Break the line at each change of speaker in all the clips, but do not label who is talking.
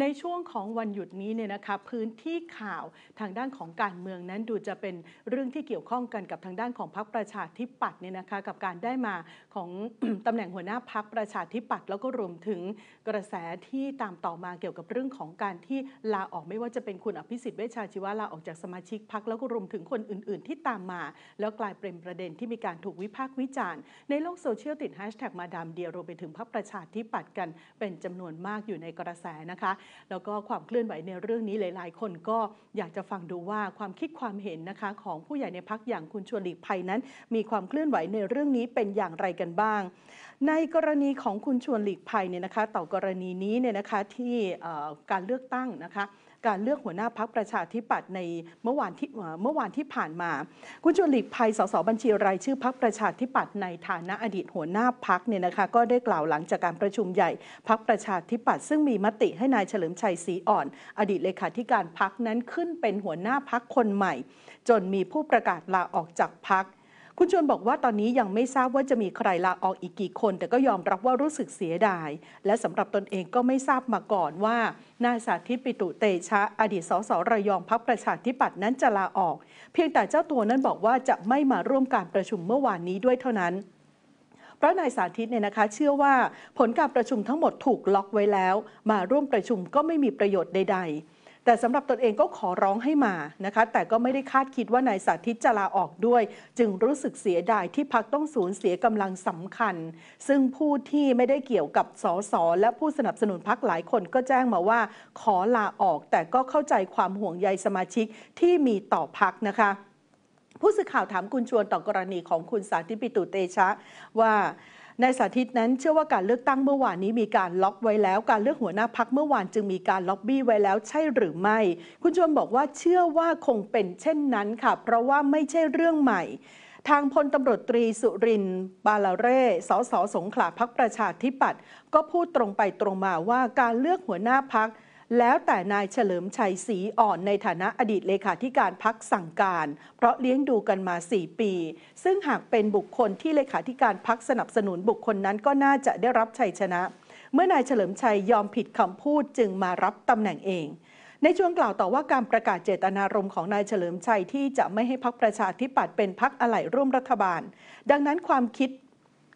ในช่วงของวันหยุดนี้เนี่ยนะคะ พื้นที่ข่าวทางด้านของการเมืองนั้นดูจะเป็นเรื่องที่เกี่ยวข้องกันกับทางด้านของพรรคประชาธิปัตย์เนี่ยนะคะ กับการได้มาของตำแหน่งหัวหน้าพรรคประชาธิปัตย์แล้วก็รวมถึง กระแสที่ตามต่อมาเกี่ยวกับเรื่องของการที่ลาออกไม่ว่าจะเป็นคุณอภิสิทธิ์เวชชาชีวะลาออกจากสมาชิกพรรคแล้วก็รวมถึงคนอื่น ๆ ที่ตามมา แล้วกลายเป็นประเด็นที่มีการถูกวิพากษ์วิจารณ์ในโลกโซเชียลติดแฮชแท็กมาดามเดียรวมไปถึงพรรคประชาธิปัตย์กันเป็นจำนวนมากอยู่ในกระแสนะคะแล้วก็ความเคลื่อนไหวในเรื่องนี้หลาย ๆ คนก็อยากจะฟังดูว่าความคิดความเห็นนะคะ ของผู้ใหญ่ในพักอย่างคุณชวนหลีกภัยนั้น มีความเคลื่อนไหวในเรื่องนี้เป็นอย่างไรกันบ้าง ในกรณีของคุณชวนหลีกภัยเนี่ยนะคะ ต่อกรณีนี้เนี่ยนะคะที่การเลือกตั้งนะคะการเลือกหัวหน้าพักประชาธิปัตย์ในเมื่อวานที่เมื่อวานที่ผ่านมาคุณจุลิกภัยสสบัญชีรายชื่อพักประชาธิปัตย์ในฐานะอดีตหัวหน้าพักเนี่ยนะคะ ก็ได้กล่าวหลังจากการประชุมใหญ่พักประชาธิปัตย์ซึ่งมีมติให้นายเฉลิมชัยศรีอ่อน อดีตเลขาธิการพักนั้นขึ้นเป็นหัวหน้าพักคนใหม่ จนมีผู้ประกาศลาออกจากพักคุณชวนบอกว่าตอนนี้ยังไม่ทราบว่าจะมีใครลาออกอีกกี่คน แต่ก็ยอมรับว่ารู้สึกเสียดาย และสำหรับตนเองก็ไม่ทราบมาก่อนว่า นายสาธิตปิตุเตชะ อดีตสสระยองพักประชาธิปัตย์นั้นจะลาออก เพียงแต่เจ้าตัวนั้นบอกว่าจะไม่มาร่วมการประชุมเมื่อวานนี้ด้วยเท่านั้นพราะนายสาธิตเนี่ยนะคะ เชื่อว่าผลการประชุมทั้งหมดถูกล็อกไว้แล้ว มาร่วมประชุมก็ไม่มีประโยชน์ใด ๆแต่สำหรับตนเองก็ขอร้องให้มานะคะแต่ก็ไม่ได้คาดคิดว่านายสาธิตจะลาออกด้วย จึงรู้สึกเสียดายที่พักต้องสูญเสียกำลังสำคัญ ซึ่งผู้ที่ไม่ได้เกี่ยวกับสสและผู้สนับสนุนพักหลายคนก็แจ้งมาว่าขอลาออกแต่ก็เข้าใจความห่วงใยสมาชิกที่มีต่อพักนะคะ ผู้สื่อข่าวถามคุณชวนต่อกรณีของคุณสาธิตปิตุเตชะว่านายสาธิตนั้นเชื่อว่าการเลือกตั้งเมื่อวานนี้มีการล็อกไว้แล้ว การเลือกหัวหน้าพักเมื่อวานจึงมีการล็อบบี้ไว้แล้วใช่หรือไม่ คุณชวนบอกว่าเชื่อว่าคงเป็นเช่นนั้นค่ะ เพราะว่าไม่ใช่เรื่องใหม่ ทางพลตำรวจตรีสุรินบาลาเร่สสสงขลาพักประชาธิปัตย์ก็พูดตรงไปตรงมาว่าการเลือกหัวหน้าพักแล้วแต่นายเฉลิมชัยศรีอ่อนในฐานะอดีตเลขาธิการพักสั่งการ เพราะเลี้ยงดูกันมา 4 ปี ซึ่งหากเป็นบุคคลที่เลขาธิการพักสนับสนุนบุคคลนั้นก็น่าจะได้รับชัยชนะ เมื่อนายเฉลิมชัยยอมผิดคำพูดจึงมารับตำแหน่งเอง ในช่วงกล่าวต่อว่าการประกาศเจตนารมณ์ของนายเฉลิมชัยที่จะไม่ให้พักประชาธิปัตย์เป็นพักอะไหล่ร่วมรัฐบาล ดังนั้นความคิด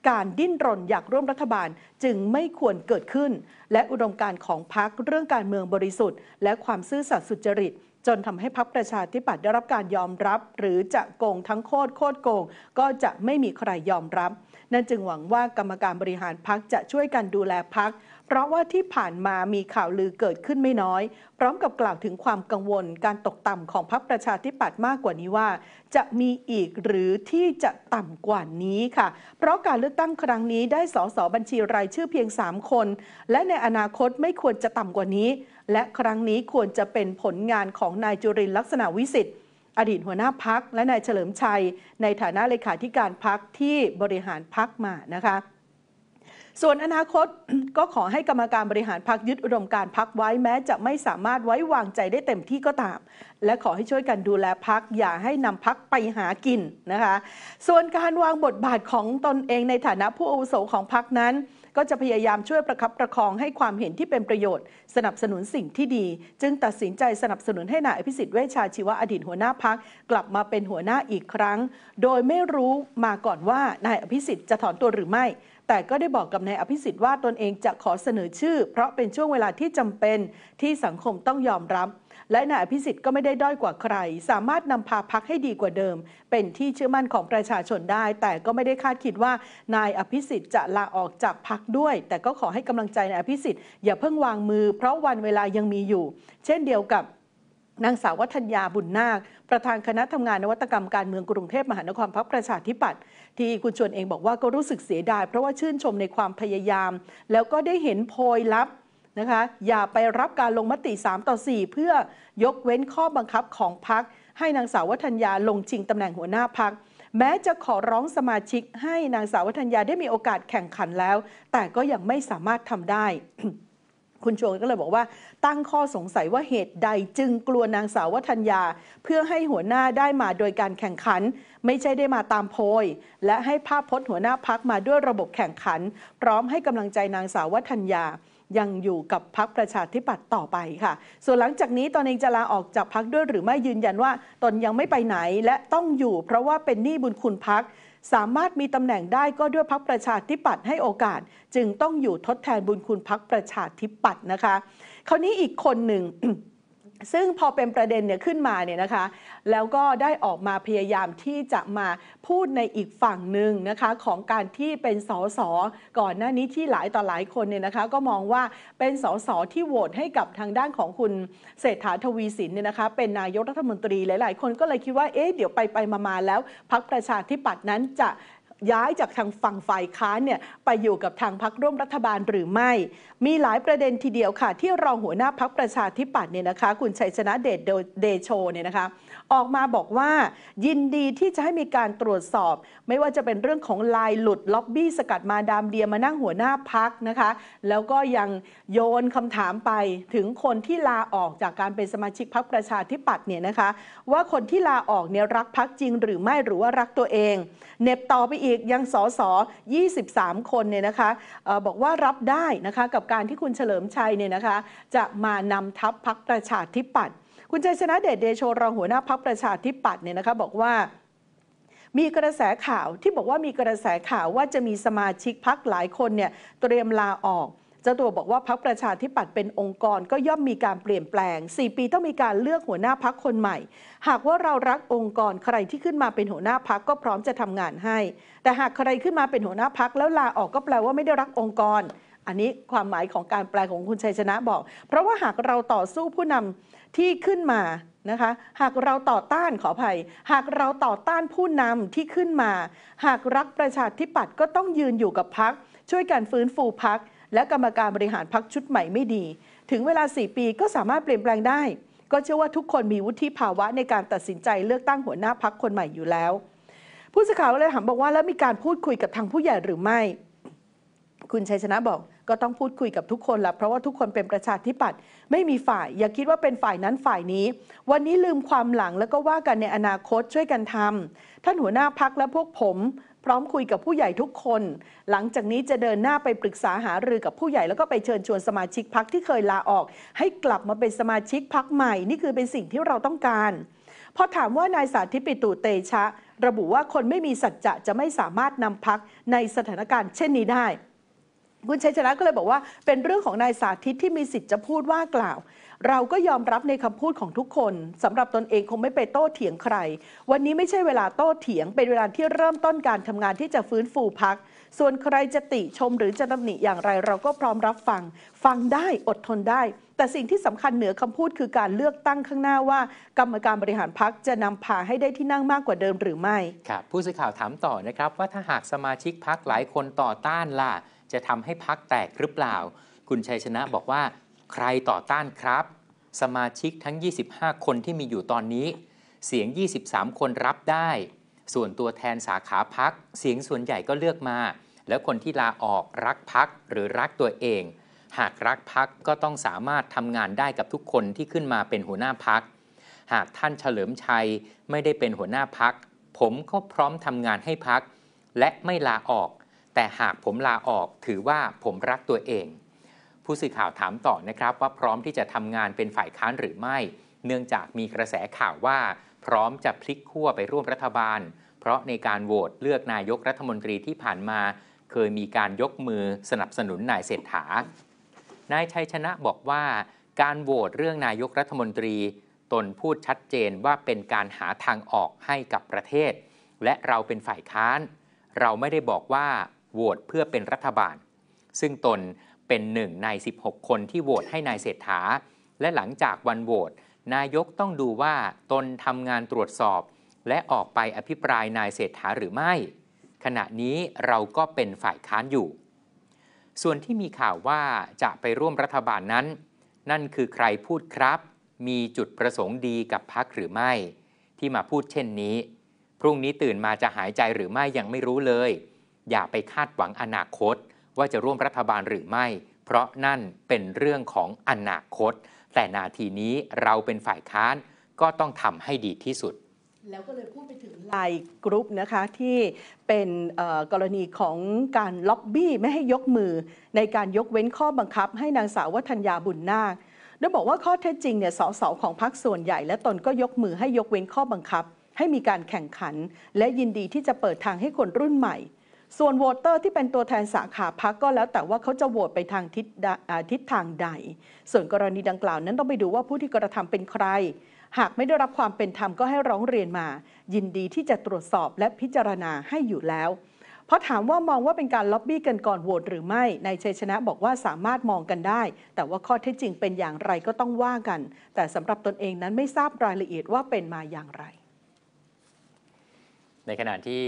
การดิ้นรนอยากร่วมรัฐบาลจึงไม่ควรเกิดขึ้น และอุดมการของพรรคเรื่องการเมืองบริสุทธิ์และความซื่อสัตย์สุจริต จนทำให้พรรคประชาธิปัตย์ได้รับการยอมรับ หรือจะโกงทั้งโคตร โคตรโกงก็จะไม่มีใครยอมรับ นั่นจึงหวังว่ากรรมการบริหารพรรคจะช่วยกันดูแลพรรคเพราะว่าที่ผ่านมามีข่าวลือเกิดขึ้นไม่น้อยพร้อมกับกล่าวถึงความกังวล การตกต่ำของพรรคประชาธิปัตย์มากกว่านี้ว่า จะมีอีกหรือที่จะต่ำกว่านี้ค่ะ เพราะการเลือกตั้งครั้งนี้ได้สสบัญชีรายชื่อเพียง 3 คน และในอนาคตไม่ควรจะต่ำกว่านี้ และครั้งนี้ควรจะเป็นผลงานของนายจุรินลักษณะวิสิทธิ์ อดีตหัวหน้าพักและนายเฉลิมชัย ในฐานะเลขาธิการพักที่บริหารพักมานะคะส่วนอนาคตก็ขอให้กรรมการบริหารพักยึดอุดมการพักไว้แม้ จะไม่สามารถไว้วางใจได้เต็มที่ก็ตามและขอให้ช่วยกันดูแลพักอย่าให้นำพักไปหากินนะคะ ส่วนการวางบทบาทของตนเองในฐานะผู้อาวุโสของพักนั้น ก็จะพยายามช่วยประคับประคองให้ความเห็นที่เป็นประโยชน์ สนับสนุนสิ่งที่ดี จึงตัดสินใจสนับสนุนให้นายอภิสิทธิ์เวชชาชีวะอดีตหัวหน้าพักกลับมาเป็นหัวหน้าอีกครั้ง โดยไม่รู้มาก่อนว่านายอภิสิทธิ์จะถอนตัวหรือไม่แต่ก็ได้บอกกับนายอภิสิทธิ์ว่าตนเองจะขอเสนอชื่อ เพราะเป็นช่วงเวลาที่จำเป็นที่สังคมต้องยอมรับ และนายอภิสิทธิ์ก็ไม่ได้ด้อยกว่าใคร สามารถนำพาพักให้ดีกว่าเดิม เป็นที่เชื่อมั่นของประชาชนได้ แต่ก็ไม่ได้คาดคิดว่า นายอภิสิทธิ์จะลาออกจากพักด้วย แต่ก็ขอให้กำลังใจนายอภิสิทธิ์ อย่าเพิ่งวางมือ เพราะวันเวลายังมีอยู่ เช่นเดียวกับนางสาววัฒนยาบุญนาค ประธานคณะทำงานนวัตกรรมการเมืองกรุงเทพมหานครพักประชาธิปัตย์ที่คุณชวนเองบอกว่าก็รู้สึกเสียดาย เพราะว่าชื่นชมในความพยายาม แล้วก็ได้เห็นโพยลับนะคะ อย่าไปรับการลงมติ 3 ต่อ 4 เพื่อยกเว้นข้อบังคับของพัก ให้นางสาววัฒนยาลงชิงตำแหน่งหัวหน้าพัก แม้จะขอร้องสมาชิกให้นางสาววัฒนยาได้มีโอกาสแข่งขันแล้ว แต่ก็ยังไม่สามารถทำได้คุณชวนก็เลยบอกว่า ตั้งข้อสงสัยว่าเหตุใด จึงกลัวนางสาววัฒนยาเพื่อให้หัวหน้าได้มาโดยการแข่งขัน ไม่ใช่ได้มาตามโพย และให้ภาพพจน์หัวหน้าพักมาด้วยระบบแข่งขัน พร้อมให้กำลังใจนางสาววัฒนยายังอยู่กับพักประชาธิปัตย์ต่อไปค่ะ ส่วนหลังจากนี้ตนเองจะลาออกจากพักด้วยหรือไม่ยืนยันว่าตนยังไม่ไปไหนและต้องอยู่ เพราะว่าเป็นหนี้บุญคุณพักสามารถมีตำแหน่งได้ก็ด้วยพักประชาธิปัตย์ให้โอกาส จึงต้องอยู่ทดแทนบุญคุณพักประชาธิปัตย์นะคะ คราวนี้อีกคนหนึ่งซึ่งพอเป็นประเด็นเนี่ยขึ้นมาเนี่ยนะคะแล้วก็ได้ออกมาพยายามที่จะมาพูดในอีกฝั่งหนึ่งนะคะของการที่เป็นสสก่อนหน้านี้ที่หลายต่อหลายคนเนี่ยนะคะก็มองว่าเป็นสสที่โหวตให้กับทางด้านของคุณเศรษฐาทวีสินเนี่ยนะคะเป็นนายกรัฐมนตรีหลายๆคนก็เลยคิดว่าเอ๊ะเดี๋ยวไปไปมาาแล้วพักประชาธิปัตย์นั้นจะย้ายจากทางฝั่งฝ่ายค้านเนี่ย ไปอยู่กับทางพักร่วมรัฐบาลหรือไม่ มีหลายประเด็นทีเดียวค่ะ ที่รองหัวหน้าพักประชาธิปัตย์เนี่ยนะคะ คุณชัยชนะเดชเดโชเนี่ยนะคะออกมาบอกว่ายินดีที่จะให้มีการตรวจสอบ ไม่ว่าจะเป็นเรื่องของลายหลุดล็อบบี้สกัดมาดามเดียมานั่งหัวหน้าพักนะคะแล้วก็ยังโยนคำถามไปถึงคนที่ลาออกจากการเป็นสมาชิกพักประชาธิปัตย์เนี่ยนะคะว่าคนที่ลาออกเนี่ยรักพักจริงหรือไม่หรือว่ารักตัวเอง เน็บต่อไปอีก ยังสอสอ 23 คนเนี่ยนะคะออบอกว่ารับได้นะคะกับการที่คุณเฉลิมชัยเนี่ยนะคะ จะมานำทัพพักประชาธิปัตย์คุณ ชัยชนะเดชเดโชรองหัวหน้าพักประชาธิปัตย์เนี่ยนะคะบอกว่า มีกระแสข่าวที่บอกว่ามีกระแสข่าวว่าจะมีสมาชิกพักหลายคนเนี่ยเตรียมลาออกเจ้าตัวบอกว่าพักประชาธิปัตย์เป็นองค์กร ก็ย่อมมีการเปลี่ยนแปลง 4 ปีต้องมีการเลือกหัวหน้าพักคนใหม่ หากว่าเรารักองค์กร ใครที่ขึ้นมาเป็นหัวหน้าพักก็พร้อมจะทำงานให้ แต่หากใครขึ้นมาเป็นหัวหน้าพักแล้วลาออกก็แปลว่าไม่ได้รักองค์กร อันนี้ความหมายของการแปลของคุณชัยชนะบอก เพราะว่าหากเราต่อสู้ผู้นำที่ขึ้นมานะคะ หากเราต่อต้านขออภัย หากเราต่อต้านผู้นำที่ขึ้นมา หากรักประชาธิปัตย์ก็ต้องยืนอยู่กับพักช่วยกันฟื้นฟูพักและกรรมการบริหารพักชุดใหม่ไม่ดี ถึงเวลา 4 ปีก็สามารถเปลี่ยนแปลงได้ ก็เชื่อว่าทุกคนมีวุฒิภาวะในการตัดสินใจเลือกตั้งหัวหน้าพักคนใหม่อยู่แล้ว ผู้สื่อข่าวเลยถามบอกว่าแล้วมีการพูดคุยกับทางผู้ใหญ่หรือไม่ คุณชัยชนะบอกก็ต้องพูดคุยกับทุกคนละเพราะว่าทุกคนเป็นประชาธิปัตย์ไม่มีฝ่าย อย่าคิดว่าเป็นฝ่ายนั้นฝ่ายนี้ วันนี้ลืมความหลังแล้วก็ว่ากันในอนาคตช่วยกันทำท่านหัวหน้าพักและพวกผม พร้อมคุยกับผู้ใหญ่ทุกคน หลังจากนี้จะเดินหน้าไปปรึกษาหารือกับผู้ใหญ่ แล้วก็ไปเชิญชวนสมาชิกพักที่เคยลาออก ให้กลับมาเป็นสมาชิกพักใหม่นี่คือเป็นสิ่งที่เราต้องการพอถามว่านายสาธิตปิตุเตชะ ระบุว่าคนไม่มีสัจจะจะไม่สามารถนำพักในสถานการณ์เช่นนี้ได้คุณชัยชนะก็เลยบอกว่า เป็นเรื่องของนายสาธิตที่มีสิทธิ์จะพูดว่ากล่าว เราก็ยอมรับในคำพูดของทุกคน สำหรับตนเองคงไม่ไปโต้เถียงใคร วันนี้ไม่ใช่เวลาโต้เถียง เป็นเวลาที่เริ่มต้นการทำงานที่จะฟื้นฟูพัก ส่วนใครจะติชมหรือจะตำหนิ อย่างไรเราก็พร้อมรับฟัง ฟังได้อดทนได้ แต่สิ่งที่สำคัญเหนือคำพูดคือการเลือกตั้งข้างหน้าว่ากรรมการบริหารพักจะนำพาให้ได้ที่นั่ง
มากกว่าเดิมหรือไม่ครับผู้สื่อข่าวถามต่อนะครับ ว่าถ้าหากสมาชิกพักหลายคนต่อต้านล่ะจะทำให้พักแตกหรือเปล่า คุณชัยชนะบอกว่าใครต่อต้านครับ สมาชิกทั้ง 25 คนที่มีอยู่ตอนนี้ เสียง 23 คนรับได้ ส่วนตัวแทนสาขาพัก เสียงส่วนใหญ่ก็เลือกมา แล้วคนที่ลาออกรักพักหรือรักตัวเอง หากรักพักก็ต้องสามารถทำงานได้กับทุกคนที่ขึ้นมาเป็นหัวหน้าพักหากท่านเฉลิมชัยไม่ได้เป็นหัวหน้าพักผมก็พร้อมทำงานให้พักและไม่ลาออกแต่หากผมลาออกถือว่าผมรักตัวเอง ผู้สื่อข่าวถามต่อนะครับว่าพร้อมที่จะทำงานเป็นฝ่ายค้านหรือไม่ เนื่องจากมีกระแสข่าวว่า พร้อมจะพลิกขั้วไปร่วมรัฐบาล เพราะในการโหวตเลือกนายกรัฐมนตรีที่ผ่านมาเคยมีการยกมือสนับสนุนนายเศรษฐา นายชัยชนะบอกว่า การโหวตเรื่องนายกรัฐมนตรี ตนพูดชัดเจนว่าเป็นการหาทางออกให้กับประเทศ และเราเป็นฝ่ายค้าน เราไม่ได้บอกว่าโหวตเพื่อเป็นรัฐบาล ซึ่งตนเป็นหนึ่งใน 16 คนที่โหวตให้นายเศรษฐา และหลังจากวันโหวตนายกต้องดูว่าตนทำงานตรวจสอบ และออกไปอภิปรายนายเศรษฐาหรือไม่ ขณะนี้เราก็เป็นฝ่ายค้านอยู่ ส่วนที่มีข่าวว่าจะไปร่วมรัฐบาลนั้น นั่นคือใครพูดครับ มีจุดประสงค์ดีกับพักหรือไม่ ที่มาพูดเช่นนี้ พรุ่งนี้ตื่นมาจะหายใจหรือไม่ยังไม่รู้เลยอย่าไปคาดหวังอนาคต ว่าจะร่วมรัฐบาลหรือไม่ เพราะนั่นเป็นเรื่องของอนาคต แต่นาทีนี้เราเป็นฝ่ายค้านก็ต้องทำให้ดีที่สุด
แล้วก็เลยพูดไปถึงไลายกรุ๊ปนะคะ ที่เป็นกรณีของการล็อบบี้ไม่ให้ยกมือ ในการยกเว้นข้อบังคับ ให้นางสาววัฒนยาบุญนาคโดยบอกว่าข้อเท็จจริงเนี่ยสสของพรรคส่วนใหญ่ และตนก็ยกมือให้ยกเว้นข้อบังคับ ให้มีการแข่งขัน และยินดีที่จะเปิดทางให้คนรุ่นใหม่ส่วนโหวตเตอร์ที่เป็นตัวแทนสาขาพักก็แล้ว แต่ว่าเขาจะโหวตไปทางทิศทิศทางใด ส่วนกรณีดังกล่าวนั้นต้องไปดูว่าผู้ที่กระทำเป็นใคร หากไม่ได้รับความเป็นธรรมก็ให้ร้องเรียนมา ยินดีที่จะตรวจสอบและพิจารณาให้อยู่แล้ว เพราะถามว่ามองว่าเป็นการล็อบบี้กันก่อนโหวตหรือไม่ นายชัยชนะบอกว่าสามารถมองกันได้ แต่ว่าข้อเท็จจริงเป็นอย่างไรก็ต้องว่ากัน แต่สำหรับตนเองนั้นไม่ทราบรายละเอียดว่าเป็นมาอย่างไร
ในขณะที่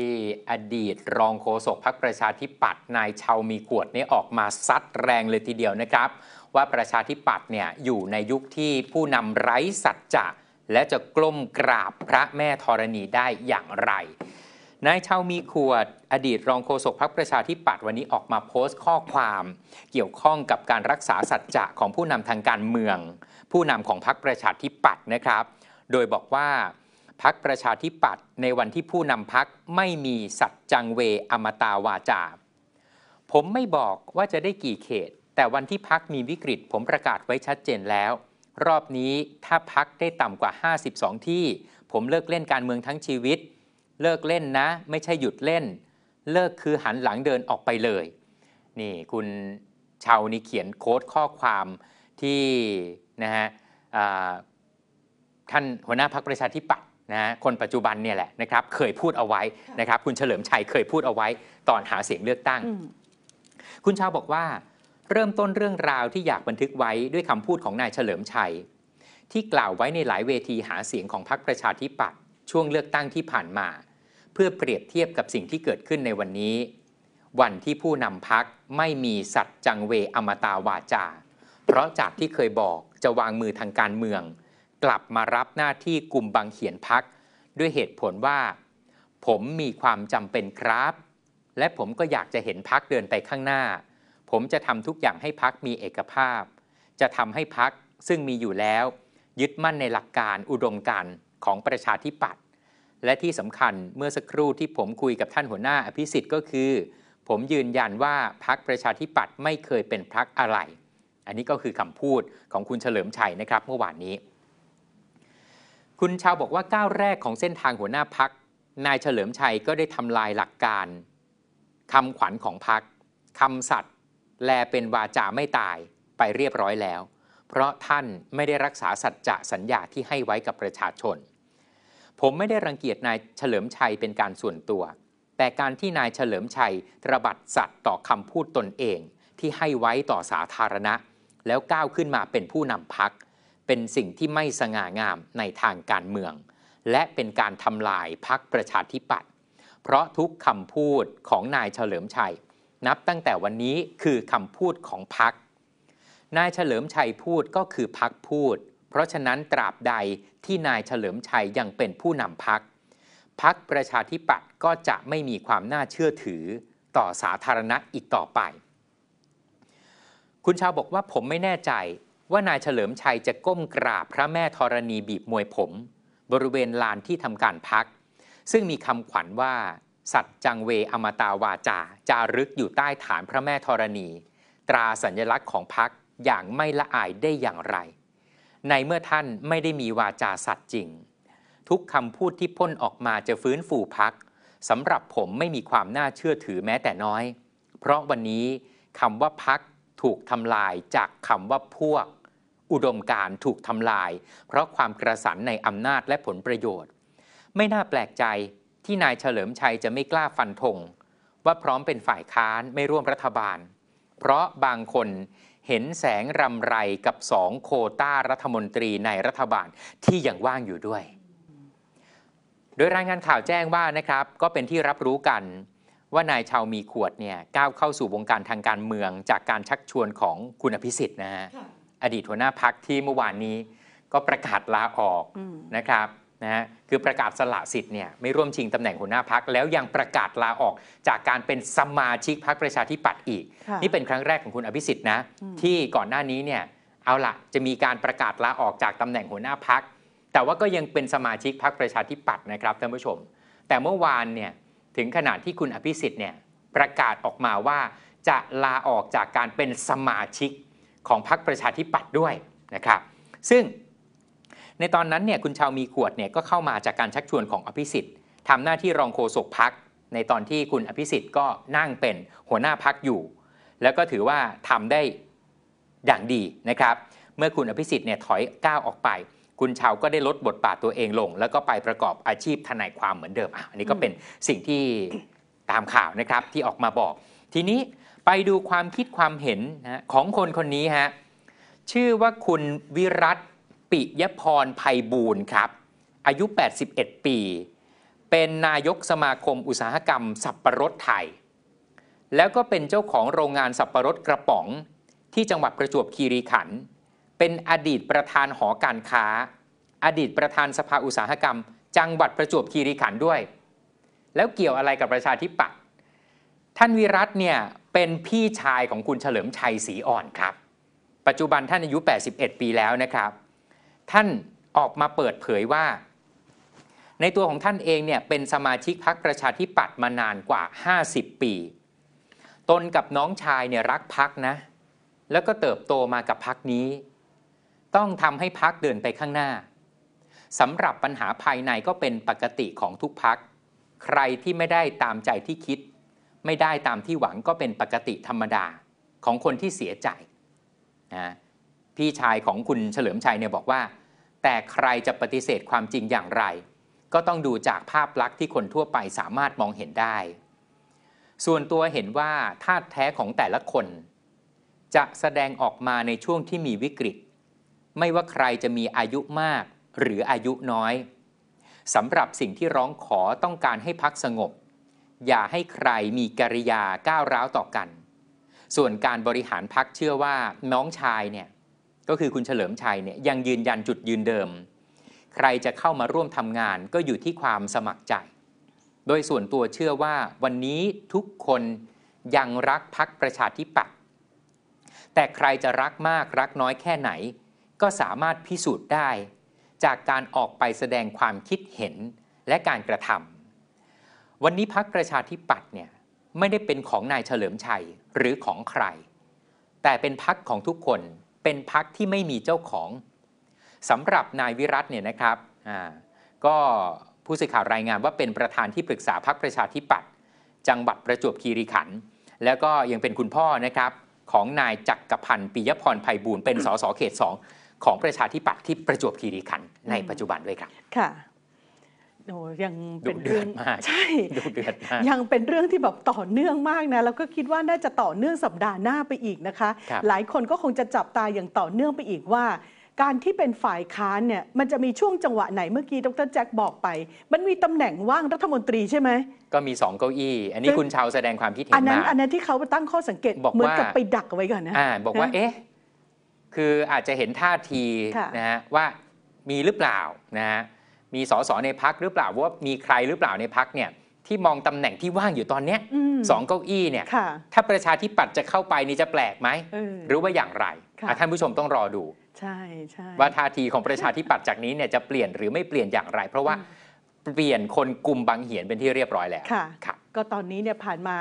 อดีตรองโฆษกพรรคประชาธิปัตย์นายชาวมีขวดนี่ออกมาซัดแรงเลยทีเดียวนะครับ ว่าประชาธิปัตย์เนี่ยอยู่ในยุคที่ผู้นำไร้สัจจะ และจะกล้มกราบพระแม่ธรณีได้อย่างไรนายชาวมีขวด อดีตรองโฆษกพรรคประชาธิปัตย์วันนี้ออกมาโพสต์ข้อความ เกี่ยวข้องกับการรักษาสัจจะของผู้นำทางการเมือง ผู้นำของพรรคประชาธิปัตย์นะครับ โดยบอกว่าพักประชาธิปัตย์ในวันที่ผู้นำพักไม่มีสัจจังเวอมตาวาจา ผมไม่บอกว่าจะได้กี่เขต แต่วันที่พักมีวิกฤต ผมประกาศไว้ชัดเจนแล้ว รอบนี้ถ้าพักได้ต่ำกว่า 52 ที่ ผมเลิกเล่นการเมืองทั้งชีวิต เลิกเล่นนะ ไม่ใช่หยุดเล่น เลิกคือหันหลังเดินออกไปเลย นี่คุณชาวนี่เขียนโค้ดข้อความที่นะฮะท่านหัวหน้าพักประชาธิปัตยนะคนปัจจุบันเนี่ยแหละนะครับเคยพูดเอาไว้นะครับคุณเฉลิมชัยเคยพูดเอาไว้ตอนหาเสียงเลือกตั้ง คุณชาวบอกว่า เริ่มต้นเรื่องราวที่อยากบันทึกไว้ด้วยคำพูดของนายเฉลิมชัย ที่กล่าวไว้ในหลายเวทีหาเสียงของพรรคประชาธิปัตย์ช่วงเลือกตั้งที่ผ่านมา เพื่อเปรียบเทียบกับสิ่งที่เกิดขึ้นในวันนี้ วันที่ผู้นำพักไม่มีสัตว์จังเวอมตาวาจาเพราะจากที่เคยบอกจะวางมือทางการเมืองกลับมารับหน้าที่กลุ่มบางเขียนพัก ด้วยเหตุผลว่า ผมมีความจำเป็นครับ และผมก็อยากจะเห็นพักเดินไปข้างหน้า ผมจะทำทุกอย่างให้พักมีเอกภาพ จะทำให้พักซึ่งมีอยู่แล้ว ยึดมั่นในหลักการอุดมการของประชาธิปัตย์และที่สำคัญเมื่อสักครู่ที่ผมคุยกับท่านหัวหน้าอภิสิทธิ์ก็คือ ผมยืนยันว่าพักประชาธิปัตย์ไม่เคยเป็นพักอะไร อันนี้ก็คือคำพูดของคุณเฉลิมชัยนะครับเมื่อวานนี้คุณชาวบอกว่าก้าวแรกของเส้นทางหัวหน้าพักนายเฉลิมชัยก็ได้ทำลายหลักการคำขวัญของพักคำสัตว์แลเป็นวาจาไม่ตายไปเรียบร้อยแล้ว เพราะท่านไม่ได้รักษาสัจจะสัญญาที่ให้ไว้กับประชาชน ผมไม่ได้รังเกียจนายเฉลิมชัยเป็นการส่วนตัว แต่การที่นายเฉลิมชัยระบัดสัตว์ต่อคำพูดตนเองที่ให้ไว้ต่อสาธารณะ แล้วก้าวขึ้นมาเป็นผู้นำพักเป็นสิ่งที่ไม่สง่างามในทางการเมือง และเป็นการทำลายพักประชาธิปัตย์เพราะทุกคำพูดของนายเฉลิมชัย นับตั้งแต่วันนี้คือคำพูดของพัก นายเฉลิมชัยพูดก็คือพักพูด เพราะฉะนั้นตราบใดที่นายเฉลิมชัยยังเป็นผู้นำพัก พักประชาธิปัตย์ก็จะไม่มีความน่าเชื่อถือต่อสาธารณะอีกต่อไป คุณชาวบอกว่าผมไม่แน่ใจว่านายเฉลิมชัยจะก้มกราบพระแม่ธรณีบีบมวยผม บริเวณลานที่ทำการพัก ซึ่งมีคำขวัญว่า สัตจังเวอมตาวาจาจารึกอยู่ใต้ฐานพระแม่ธรณี ตราสัญลักษณ์ของพักอย่างไม่ละอายได้อย่างไร ในเมื่อท่านไม่ได้มีวาจาสัตว์จริง ทุกคำพูดที่พ่นออกมาจะฟื้นฟูพักสำหรับผมไม่มีความน่าเชื่อถือแม้แต่น้อย เพราะวันนี้คำว่าพักถูกทำลายจากคำว่าพวกอุดมการถูกทำลาย เพราะความกระสันในอำนาจและผลประโยชน์ ไม่น่าแปลกใจที่นายเฉลิมชัยจะไม่กล้าฟันธงว่าพร้อมเป็นฝ่ายค้านไม่ร่วมรัฐบาล เพราะบางคนเห็นแสงรำไรกับสองโคต้ารัฐมนตรีในรัฐบาลที่ยังว่างอยู่ด้วย โดยรายงานข่าวแจ้งว่านะครับ ก็เป็นที่รับรู้กันว่านายชาวมีขวดเนี่ยก้าวเข้าสู่วงการทางการเมืองจากการชักชวนของคุณอภิสิทธิ์นะฮะอดีตหัวหน้าพักที่เมื่อวานนี้ก็ประกาศลาออกนะครับนะฮะคือประกาศสละสิทธิ์เนี่ยไม่ร่วมชิงตำแหน่งหัวหน้าพักแล้วยังประกาศลาออกจากการเป็นสมาชิกพักประชาธิปัตย์อีกนี่เป็นครั้งแรกของคุณอภิสิทธิ์นะที่ก่อนหน้านี้เนี่ยเอาละจะมีการประกาศลาออกจากตำแหน่งหัวหน้าพักแต่ว่าก็ยังเป็นสมาชิกพักประชาธิปัตย์นะครับท่านผู้ชม แต่เมื่อวานเนี่ยถึงขนาดที่คุณอภิสิทธิ์เนี่ยประกาศออกมาว่าจะลาออกจากการเป็นสมาชิกของพรรคประชาธิปัตย์ด้วยนะครับ ซึ่งในตอนนั้นเนี่ยคุณชาวมีขวดเนี่ยก็เข้ามาจากการชักชวนของอภิสิทธิ์ทำหน้าที่รองโฆษกพักในตอนที่คุณอภิสิทธิ์ก็นั่งเป็นหัวหน้าพักอยู่ แล้วก็ถือว่าทำได้อย่างดีนะครับ เมื่อคุณอภิสิทธิ์เนี่ยถอยก้าวออกไป คุณชาวก็ได้ลดบทบาทตัวเองลง แล้วก็ไปประกอบอาชีพทนายความเหมือนเดิมอ่ะอันนี้ก็เป็นสิ่งที่ตามข่าวนะครับที่ออกมาบอก ทีนี้ไปดูความคิดความเห็นนะของคนคนนี้ฮะ ชื่อว่าคุณวิรัตปิยพรภัยบูรณ์ครับ อายุ 81 ปี เป็นนายกสมาคมอุตสาหกรรม สับประรดไทย แล้วก็เป็นเจ้าของโรงงานสับปประรดกระป๋องที่จังหวัดประจวบคีรีขันธ์เป็นอดีตประธานหอการค้า อดีตประธานสภาอุตสาหกรรมจังหวัดประจวบคีรีขันธ์ด้วย แล้วเกี่ยวอะไรกับประชาธิปัตย์ ท่านวิรัตเนี่ยเป็นพี่ชายของคุณเฉลิมชัยศรีอ่อนครับ ปัจจุบันท่านอายุ 81 ปีแล้วนะครับ ท่านออกมาเปิดเผยว่า ในตัวของท่านเองเนี่ย เป็นสมาชิกพรรคประชาธิปัตย์มานานกว่า 50 ปี ตนกับน้องชายเนี่ยรักพักนะ แล้วก็เติบโตมากับพักนี้ ต้องทำให้พักเดินไปข้างหน้า สำหรับปัญหาภายในก็เป็นปกติของทุกพัก ใครที่ไม่ได้ตามใจที่คิดไม่ได้ตามที่หวังก็เป็นปกติธรรมดาของคนที่เสียใจนะพี่ชายของคุณเฉลิมชัยเนี่ยบอกว่า แต่ใครจะปฏิเสธความจริงอย่างไร ก็ต้องดูจากภาพลักษณ์ที่คนทั่วไปสามารถมองเห็นได้ ส่วนตัวเห็นว่าธาตุแท้ของแต่ละคน จะแสดงออกมาในช่วงที่มีวิกฤต ไม่ว่าใครจะมีอายุมากหรืออายุน้อยสำหรับสิ่งที่ร้องขอต้องการให้พักสงบอย่าให้ใครมีกิริยาก้าวร้าวต่อกัน ส่วนการบริหารพักเชื่อว่าน้องชายเนี่ยก็คือคุณเฉลิมชัยเนี่ยยังยืนยันจุดยืนเดิม ใครจะเข้ามาร่วมทำงานก็อยู่ที่ความสมัครใจ โดยส่วนตัวเชื่อว่า วันนี้ทุกคนยังรักพักประชาธิปัตย์ แต่ใครจะรักมากรักน้อยแค่ไหน ก็สามารถพิสูจน์ได้ จากการออกไปแสดงความคิดเห็นและการกระทำวันนี้พักประชาธิปัตย์เนี่ยไม่ได้เป็นของนายเฉลิมชัยหรือของใคร แต่เป็นพักของทุกคนเป็นพักที่ไม่มีเจ้าของสำหรับนายวิรัตเนี่ยนะครับก็ผู้สื่อข่าวรายงานว่าเป็นประธานที่ปรึกษาพักประชาธิปัตย์จังหวัดประจวบคีรีขันธ์แล้วก็ยังเป็นคุณพ่อนะครับของนายจักรพันธ์ปิยพรภัยบูลเป็นสสเขตสองของประชาธิปัตย์ที่ประจวบคีรีขันธ์ในปัจจุบันด้วยครับ
ค่ะโอ้ยังเป็นเรื่อง
มาก ใช่ดูเดือดมากยั
งเป็นเรื่องที่แบบต่อเนื่องมากนะแล้วก็คิดว่า น่าจะต่อเนื่องสัปดาห์หน้าไปอีกนะคะ หลายคนก็คงจะจับตาอย่างต่อเนื่องไปอีกว่า การที่เป็นฝ่ายค้านเนี่ย มันจะมีช่วงจังหวะไหนเมื่อกี้ดรแจ็คบอกไป มันมีตำแหน่งว่างรัฐมนตรีใช่ไหม
ก็มี2เก้าอี้อันนี้คุณชาวแสดงความคิดเห็นมาอันนั้น อันน
ั้นที่เขาไปตั้งข้อสังเกตเหมือนกับไปดักเอาไว้ก่อนนะอ่าบอกว่าเอ๊ะ
คืออาจจะเห็นท่าทีนะฮะว่ามีหรือเปล่านะฮะมีสสในพักหรือเปล่าว่ามีใครหรือเปล่าในพักเนี่ยที่มองตำแหน่งที่ว่างอยู่ตอนเนี้ยสองเก้าอี้เนี่ยถ้าประชาธิปัตย์จะเข้าไปนี่จะแปลกไหม หรือว่าอย่างไรท่านผู้ชมต้องรอดูใช่ใช่ว่าท่าทีของประชาธิปัตย์จากนี้เนี่ยจะเปลี่ยนหรือไม่เปลี่ยนอย่างไร เพราะว่าเปลี่ยนคนกลุ่มบางเหียนเป็นที่เรียบร้อยแล้ว
ค่ะก็ตอนนี้เนี่ยผ่านมา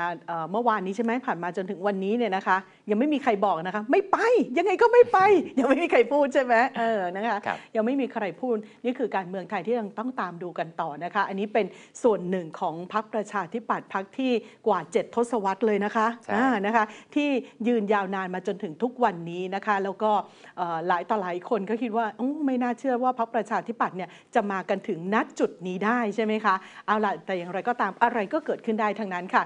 เมื่อวานนี้ใช่ไหมผ่านมาจนถึงวันนี้เนี่ยนะคะ ยังไม่มีใครบอกนะคะ ไม่ไปยังไงก็ไม่ไปยังไม่มีใครพูดใช่ไหมเออนะคะยังไม่มีใครพูดนี่คือการเมืองไทยที่ยังต้องตามดูกันต่อนะคะ อันนี้เป็นส่วนหนึ่งของพรรคประชาธิปัตย์พรรคที่กว่าเจ็ดทศวรรษเลยนะคะ่นะคะ ที่ยืนยาวนานมาจนถึงทุกวันนี้นะคะ แล้วก็หลายต่อหลายคนก็คิดว่าไม่น่าเชื่อว่าพรรคประชาธิปัตย์เนี่ยจะมากันถึงนัดจุดนี้ได้ใช่ไหมคะเอาล่ะแต่อย่างไรก็ตามอะไรก็เกิดขึ้นได้ได้ทั้งนั้นค่ะ